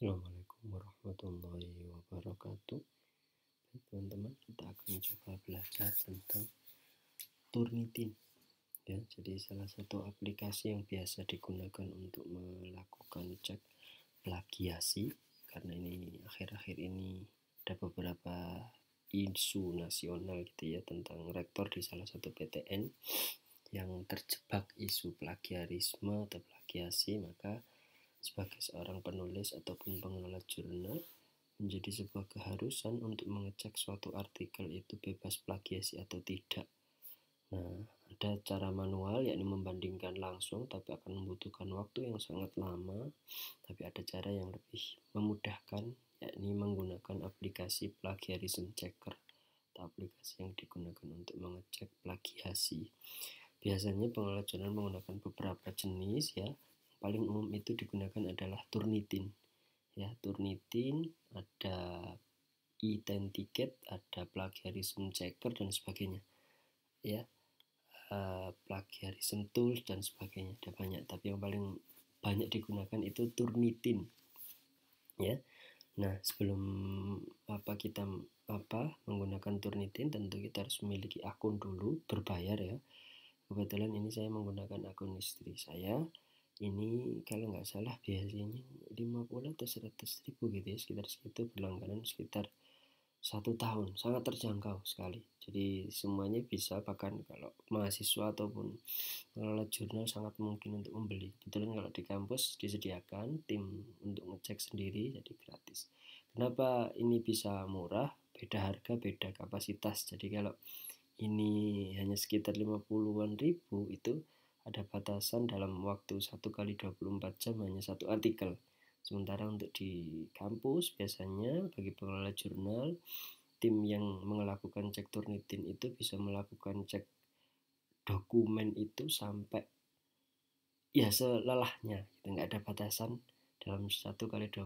Assalamualaikum warahmatullahi wabarakatuh Baik teman-teman kita akan coba belajar tentang Turnitin ya, Jadi salah satu aplikasi yang biasa digunakan untuk melakukan cek plagiasi Karena ini akhir-akhir ini ada beberapa isu nasional gitu ya tentang rektor di salah satu PTN yang terjebak isu plagiarisme atau plagiasi maka sebagai seorang penulis ataupun pengelola jurnal, menjadi sebuah keharusan untuk mengecek suatu artikel itu bebas plagiasi atau tidak. Nah, ada cara manual yakni membandingkan langsung tapi akan membutuhkan waktu yang sangat lama, tapi ada cara yang lebih memudahkan yakni menggunakan aplikasi plagiarism checker atau aplikasi yang digunakan untuk mengecek plagiasi. Biasanya pengelola jurnal menggunakan beberapa jenis ya, paling umum itu digunakan adalah Turnitin. Ya, Turnitin, ada identiket, e ada plagiarism checker dan sebagainya. Ya. Uh, plagiarism tools dan sebagainya ada banyak, tapi yang paling banyak digunakan itu Turnitin. Ya. Nah, sebelum apa kita apa menggunakan Turnitin tentu kita harus memiliki akun dulu berbayar ya. Kebetulan ini saya menggunakan akun istri saya ini kalau nggak salah biasanya 50 atau 100 ribu gitu ya sekitar segitu berlangganan sekitar satu tahun sangat terjangkau sekali jadi semuanya bisa bahkan kalau mahasiswa ataupun pengelola jurnal sangat mungkin untuk membeli kebetulan kalau di kampus disediakan tim untuk ngecek sendiri jadi gratis kenapa ini bisa murah beda harga beda kapasitas jadi kalau ini hanya sekitar 50-an ribu itu ada batasan dalam waktu 1 kali 24 jam hanya satu artikel. Sementara untuk di kampus biasanya bagi pengelola jurnal, tim yang melakukan cek turnitin itu bisa melakukan cek dokumen itu sampai ya selelahnya gitu ada batasan dalam 1 kali 24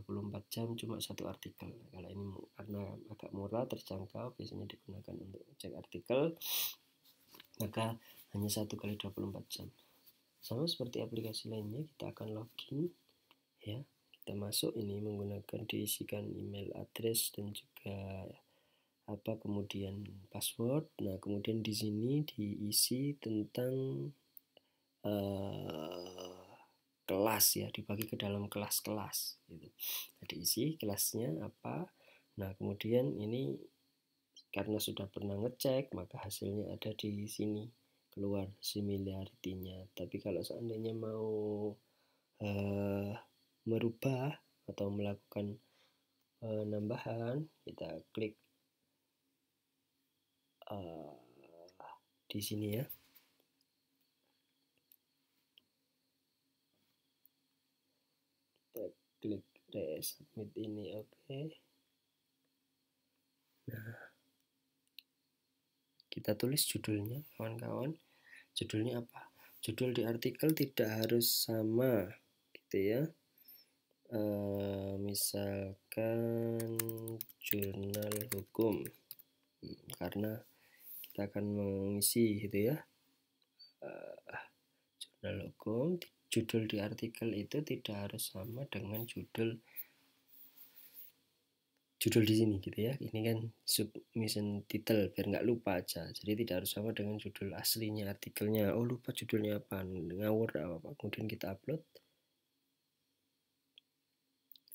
jam cuma satu artikel kalau ini karena agak murah terjangkau biasanya digunakan untuk cek artikel maka hanya satu kali 24 jam sama seperti aplikasi lainnya, kita akan login ya. Kita masuk ini menggunakan diisikan email address dan juga apa kemudian password. Nah, kemudian di sini diisi tentang uh, kelas ya, dibagi ke dalam kelas-kelas gitu. Nah, diisi kelasnya apa. Nah, kemudian ini karena sudah pernah ngecek, maka hasilnya ada di sini keluar similarity-nya. Tapi kalau seandainya mau uh, merubah atau melakukan penambahan eh, kita klik uh, di sini ya kita klik resubmit ini oke okay. nah kita tulis judulnya kawan-kawan judulnya apa judul di artikel tidak harus sama gitu ya e, misalkan jurnal hukum hmm, karena kita akan mengisi gitu ya e, jurnal hukum judul di artikel itu tidak harus sama dengan judul judul di sini gitu ya ini kan submission title biar nggak lupa aja jadi tidak harus sama dengan judul aslinya artikelnya oh lupa judulnya apa ngawur apa, apa kemudian kita upload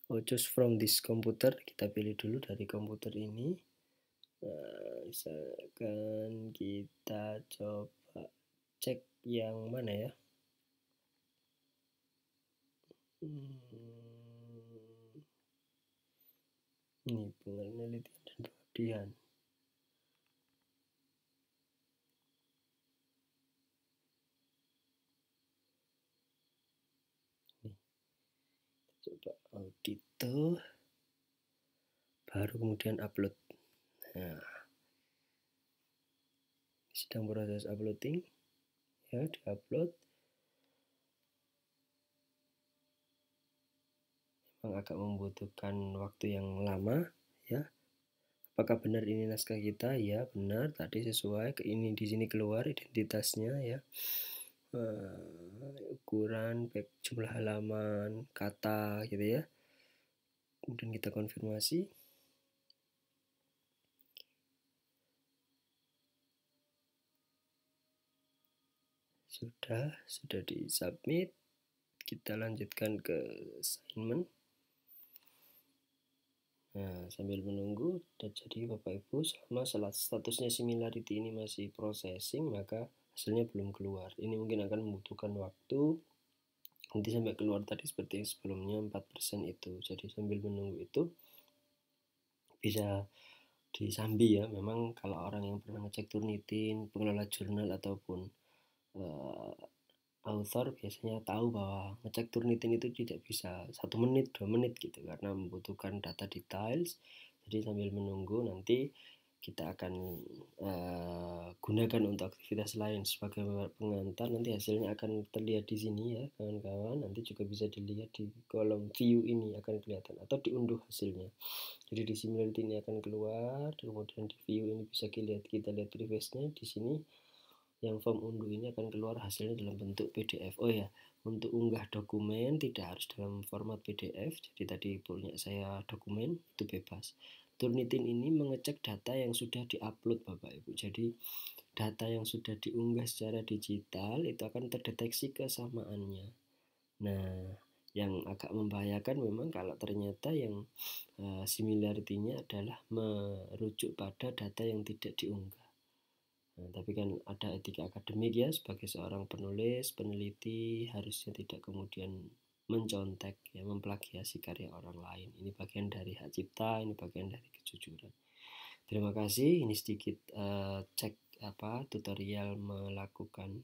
oh choose from this computer kita pilih dulu dari komputer ini nah, misalkan kita coba cek yang mana ya hmm. ini penelitian dan pengabdian coba audit tuh baru kemudian upload nah sedang proses uploading ya di upload yang agak membutuhkan waktu yang lama ya apakah benar ini naskah kita ya benar tadi sesuai ke ini di sini keluar identitasnya ya uh, ukuran baik jumlah halaman kata gitu ya kemudian kita konfirmasi sudah sudah di submit kita lanjutkan ke assignment Nah, sambil menunggu, jadi Bapak Ibu selama statusnya similarity ini masih processing, maka hasilnya belum keluar. Ini mungkin akan membutuhkan waktu, nanti sampai keluar tadi seperti yang sebelumnya 4% itu. Jadi sambil menunggu itu, bisa disambi ya, memang kalau orang yang pernah ngecek Turnitin, pengelola jurnal ataupun eh, author biasanya tahu bahwa ngecek Turnitin itu tidak bisa satu menit dua menit gitu karena membutuhkan data details jadi sambil menunggu nanti kita akan uh, gunakan untuk aktivitas lain sebagai pengantar nanti hasilnya akan terlihat di sini ya kawan-kawan nanti juga bisa dilihat di kolom view ini akan kelihatan atau diunduh hasilnya jadi di similarity ini akan keluar kemudian di view ini bisa kita lihat kita lihat di sini yang form unduh ini akan keluar hasilnya dalam bentuk PDF. Oh ya, untuk unggah dokumen tidak harus dalam format PDF. Jadi tadi punya saya dokumen itu bebas. Turnitin ini mengecek data yang sudah diupload Bapak Ibu. Jadi data yang sudah diunggah secara digital itu akan terdeteksi kesamaannya. Nah, yang agak membahayakan memang kalau ternyata yang uh, eh, similarity-nya adalah merujuk pada data yang tidak diunggah. Nah, tapi kan ada etika akademik ya sebagai seorang penulis, peneliti harusnya tidak kemudian mencontek ya memplagiasi karya orang lain. Ini bagian dari hak cipta, ini bagian dari kejujuran. Terima kasih. Ini sedikit uh, cek apa tutorial melakukan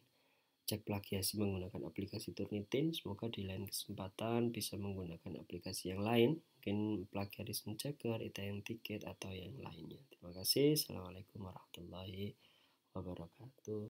cek plagiasi menggunakan aplikasi Turnitin. Semoga di lain kesempatan bisa menggunakan aplikasi yang lain, mungkin plagiarisme checker, yang tiket atau yang lainnya. Terima kasih. Assalamualaikum warahmatullahi wabarakatuh.